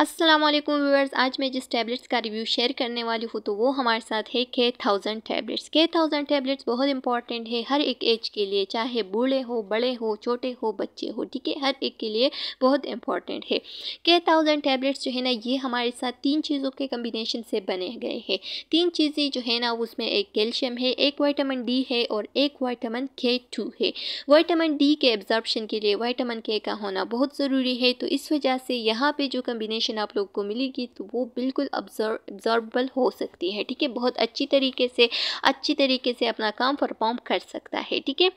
अस्सलाम वालेकुम व्यूअर्स आज मैं जिस टैबलेट्स का रिव्यू शेयर करने वाली हूँ तो वो हमारे साथ है K thousand tablets K thousand tablets बहुत इंपॉर्टेंट है हर एक एज के लिए चाहे बूढ़े हो बड़े हो छोटे हो बच्चे हो ठीक है हर एक के लिए बहुत इंपॉर्टेंट है के थाउजेंड टैबलेट्स जो है ना ये हमारे साथ तीन चीज़ों के कम्बिनेशन से बने गए हैं तीन चीज़ें जो है ना उसमें एक कैल्शियम है एक वाइटामिन डी है और एक वाइटामिन के टू है वाइटामिन डी के एब्जॉर्बशन के लिए वाइटामिन के का होना बहुत ज़रूरी है तो इस वजह से यहाँ पर जो कम्बिनेशन इन्फॉर्मेशन आप लोग को मिलेगी तो वो बिल्कुल ऑब्जर्वेबल हो सकती है ठीक है बहुत अच्छी तरीके से अच्छी तरीके से अपना काम परफॉर्म कर सकता है ठीक है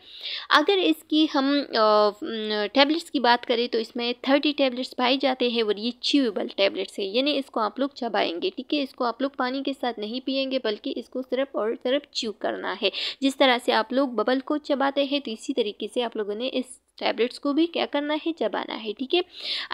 अगर इसकी हम टैबलेट्स की बात करें तो इसमें थर्टी टैबलेट्स पाए जाते हैं और ये च्यूएबल टैबलेट्स है यानी इसको आप लोग चबाएंगे ठीक है इसको आप लोग पानी के साथ नहीं पियेंगे बल्कि इसको सिर्फ और सिर्फ च्यू करना है जिस तरह से आप लोग बबल को चबाते हैं तो इसी तरीके से आप लोगों ने इस टैबलेट्स को भी क्या करना है चबाना है ठीक है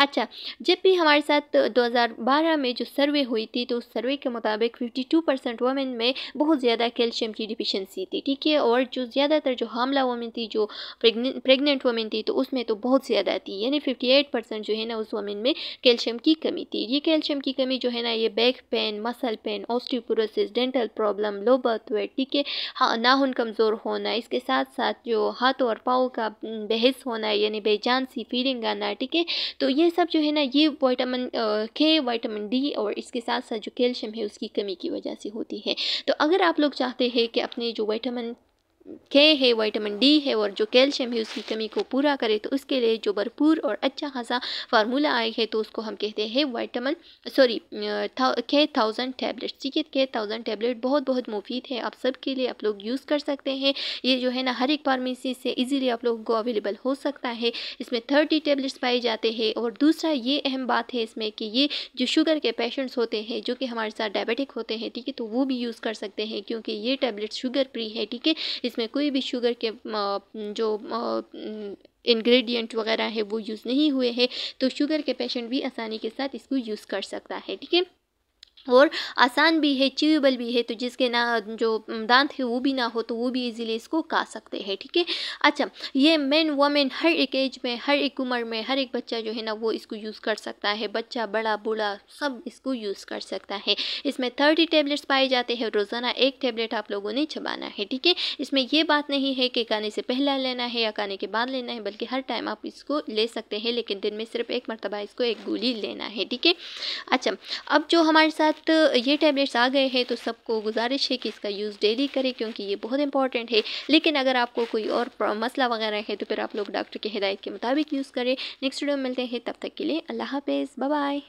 अच्छा जब भी हमारे साथ 2012 में जो सर्वे हुई थी तो उस सर्वे के मुताबिक 52 परसेंट वमेन में बहुत ज़्यादा कैल्शियम की डिफिशेंसी थी ठीक है और जो ज़्यादातर जो हामला वमेन थी जो प्रेगनेंट वमेन थी तो उसमें तो बहुत ज़्यादा थी यानी फिफ्टी परसेंट जो है ना उस वमेन में कैल्शियम की कमी थी ये कैल्शियम की कमी जो है ना ये back pain muscle pain osteoporosis dental problem low birth weight ठीक है हाँ, नाहन कमज़ोर होना इसके साथ साथ जो हाथों और पाओ का बहस होना यानी बेजान सी फीलिंग आना ठीक है तो ये सब जो है ना ये वाइटामिन के वाइटामिन डी और इसके साथ साथ जो कैल्शियम है उसकी कमी की वजह से होती है तो अगर आप लोग चाहते हैं कि अपने जो वाइटामिन के है विटामिन डी है और जो कैल्शियम है उसकी कमी को पूरा करे तो उसके लिए जो भरपूर और अच्छा खासा फार्मूला आए है तो उसको हम कहते हैं vitamin sorry K thousand tablet ठीक है के थाउजेंड टैबलेट बहुत बहुत मुफीद है आप सब के लिए आप लोग यूज़ कर सकते हैं ये जो है ना हर एक फार्मेसी से ईजीली आप लोगों को अवेलेबल हो सकता है इसमें थर्टी टेबलेट्स पाए जाते हैं और दूसरा ये अहम बात है इसमें कि ये जो शुगर के पेशेंट्स होते हैं जो कि हमारे साथ डायबिटिक होते हैं ठीक है तो वो भी यूज़ कर सकते हैं क्योंकि ये टैबलेट शुगर फ्री है ठीक है उसमें कोई भी शुगर के जो इंग्रेडिएंट वगैरह है वो यूज़ नहीं हुए हैं तो शुगर के पेशेंट भी आसानी के साथ इसको यूज़ कर सकता है ठीक है और आसान भी है च्यूएबल भी है तो जिसके ना जो दांत है वो भी ना हो तो वो भी इजीली इसको का सकते हैं ठीक है अच्छा ये मेन वमेन हर एक एज में हर एक उम्र में हर एक बच्चा जो है ना वो इसको यूज़ कर सकता है बच्चा बड़ा बूढ़ा सब इसको यूज़ कर सकता है इसमें थर्टी टेबलेट्स पाए जाते हैं रोज़ाना एक टेबलेट आप लोगों ने चबाना है ठीक है इसमें यह बात नहीं है कि खाने से पहला लेना है या खाने के बाद लेना है बल्कि हर टाइम आप इसको ले सकते हैं लेकिन दिन में सिर्फ एक मरतबा इसको एक गोली लेना है ठीक है अच्छा अब जो हमारे साथ इनफैक्ट ये टैबलेट्स आ गए हैं तो सबको गुजारिश है कि इसका यूज़ डेली करें क्योंकि ये बहुत इंपॉर्टेंट है लेकिन अगर आपको कोई और मसला वगैरह है तो फिर आप लोग डॉक्टर की हिदायत के मुताबिक यूज़ करें नेक्स्ट वीडियो में मिलते हैं तब तक के लिए अल्लाह हाफिज़ बाय